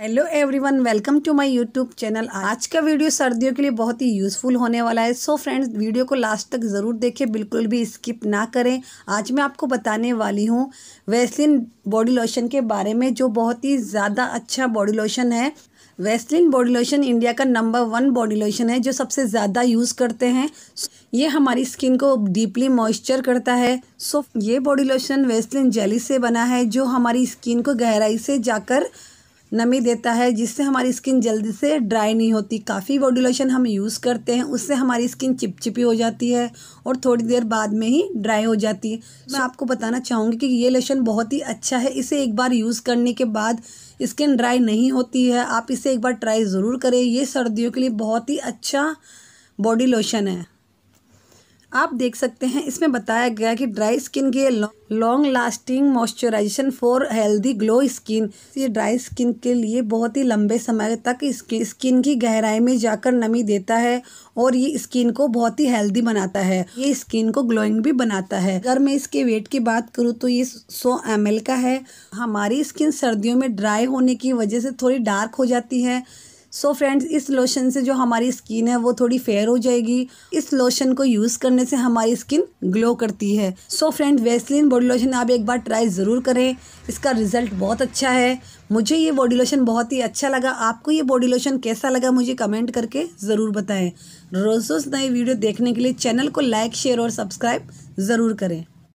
hello everyone welcome to my YouTube channel आज का video सर्दियों के लिए बहुत ही यूज़फुल होने वाला है सो so फ्रेंड्स वीडियो को लास्ट तक ज़रूर देखें बिल्कुल भी स्किप ना करें आज मैं आपको बताने वाली हूँ वेस्लिन बॉडी लोशन के बारे में जो बहुत ही ज़्यादा अच्छा बॉडी लोशन है वेस्लिन बॉडी लोशन इंडिया का नंबर वन बॉडी लोशन है जो सबसे ज़्यादा यूज़ करते हैं ये हमारी स्किन को डीपली मॉइस्चर करता है सो so, ये बॉडी लोशन वेस्लिन जेली से बना है जो हमारी स्किन को गहराई से जाकर नमी देता है जिससे हमारी स्किन जल्दी से ड्राई नहीं होती काफ़ी बॉडी लोशन हम यूज़ करते हैं उससे हमारी स्किन चिपचिपी हो जाती है और थोड़ी देर बाद में ही ड्राई हो जाती है मैं आपको बताना चाहूँगी कि ये लोशन बहुत ही अच्छा है इसे एक बार यूज़ करने के बाद स्किन ड्राई नहीं होती है आप इसे एक बार ट्राई ज़रूर करें ये सर्दियों के लिए बहुत ही अच्छा बॉडी लोशन है आप देख सकते हैं इसमें बताया गया कि ड्राई स्किन के long lasting moisturisation for healthy glow skin ये ड्राई स्किन के लिए बहुत ही लंबे समय तक इसकी स्किन की गहराई में जाकर नमी देता है और ये स्किन को बहुत ही हेल्दी बनाता है ये स्किन को ग्लोइंग भी बनाता है अगर मैं इसके वेट की बात करूँ तो ये सौ एम का है हमारी स्किन सर्दियों में ड्राई होने की वजह से थोड़ी डार्क हो जाती है सो फ्रेंड्स इस लोशन से जो हमारी स्किन है वो थोड़ी फेयर हो जाएगी इस लोशन को यूज़ करने से हमारी स्किन ग्लो करती है so friend Vaseline body lotion आप एक बार ट्राई ज़रूर करें इसका रिज़ल्ट बहुत अच्छा है मुझे ये बॉडी लोशन बहुत ही अच्छा लगा आपको ये बॉडी लोशन कैसा लगा मुझे कमेंट करके ज़रूर बताएं रोज़ रोज़ नई वीडियो देखने के लिए चैनल को लाइक शेयर और सब्सक्राइब ज़रूर करें